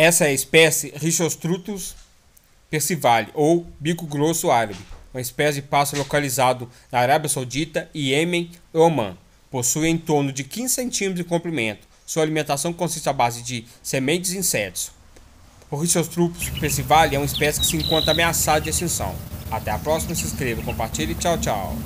Essa é a espécie Richostrutus persivale, ou bico grosso árabe, uma espécie de pássaro localizado na Arábia Saudita, Iêmen e Oman. Possui em torno de 15 centímetros de comprimento. Sua alimentação consiste à base de sementes e insetos. O Richostrutus persivale é uma espécie que se encontra ameaçada de extinção. Até a próxima, se inscreva, compartilhe e tchau, tchau.